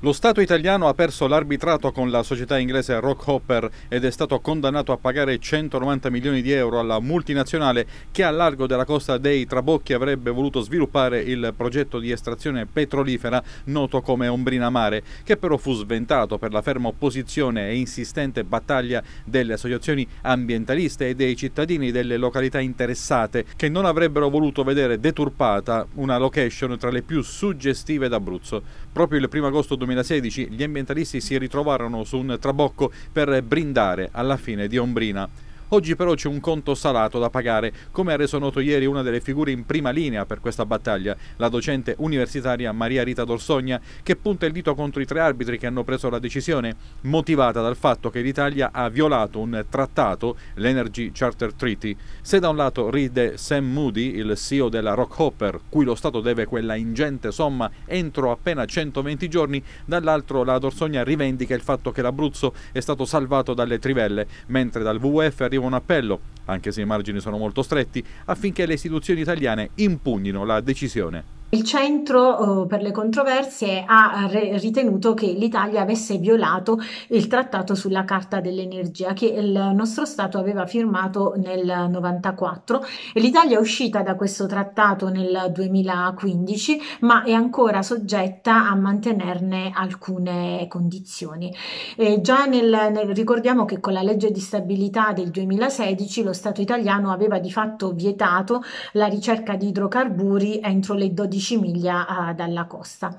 Lo Stato italiano ha perso l'arbitrato con la società inglese Rockhopper ed è stato condannato a pagare 190 milioni di euro alla multinazionale che a largo della costa dei Trabocchi avrebbe voluto sviluppare il progetto di estrazione petrolifera noto come Ombrina Mare, che però fu sventato per la ferma opposizione e insistente battaglia delle associazioni ambientaliste e dei cittadini delle località interessate che non avrebbero voluto vedere deturpata una location tra le più suggestive d'Abruzzo. Proprio il 1 agosto 2020 2016 gli ambientalisti si ritrovarono su un trabocco per brindare alla fine di Ombrina. Oggi però c'è un conto salato da pagare, come ha reso noto ieri una delle figure in prima linea per questa battaglia, la docente universitaria Maria Rita Dorsogna, che punta il dito contro i tre arbitri che hanno preso la decisione, motivata dal fatto che l'Italia ha violato un trattato, l'Energy Charter Treaty. Se da un lato ride Sam Moody, il CEO della Rockhopper, cui lo Stato deve quella ingente somma entro appena 120 giorni, dall'altro la Dorsogna rivendica il fatto che l'Abruzzo è stato salvato dalle trivelle, mentre dal WWF arriva un appello, anche se i margini sono molto stretti, affinché le istituzioni italiane impugnino la decisione. Il Centro eh, per le controversie ha eh, ritenuto che l'Italia avesse violato il trattato sulla Carta dell'Energia che il nostro Stato aveva firmato nel 1994 l'Italia è uscita da questo trattato nel 2015 ma è ancora soggetta a mantenerne alcune condizioni. Eh, già nel, nel, ricordiamo che con la legge di stabilità del 2016 lo Stato italiano aveva di fatto vietato la ricerca di idrocarburi entro le 12 15 miglia eh, dalla costa.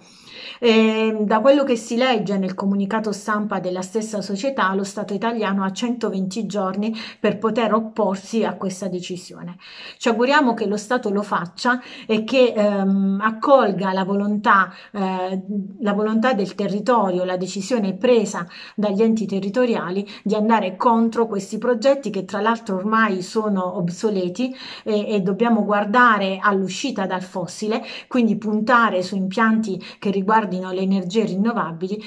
E, ehm, da quello che si legge nel comunicato stampa della stessa società, lo Stato italiano ha 120 giorni per poter opporsi a questa decisione. Ci auguriamo che lo Stato lo faccia e che ehm, accolga la volontà, eh, la volontà del territorio, la decisione presa dagli enti territoriali di andare contro questi progetti che tra l'altro ormai sono obsoleti e, e dobbiamo guardare all'uscita dal fossile quindi puntare su impianti che riguardino le energie rinnovabili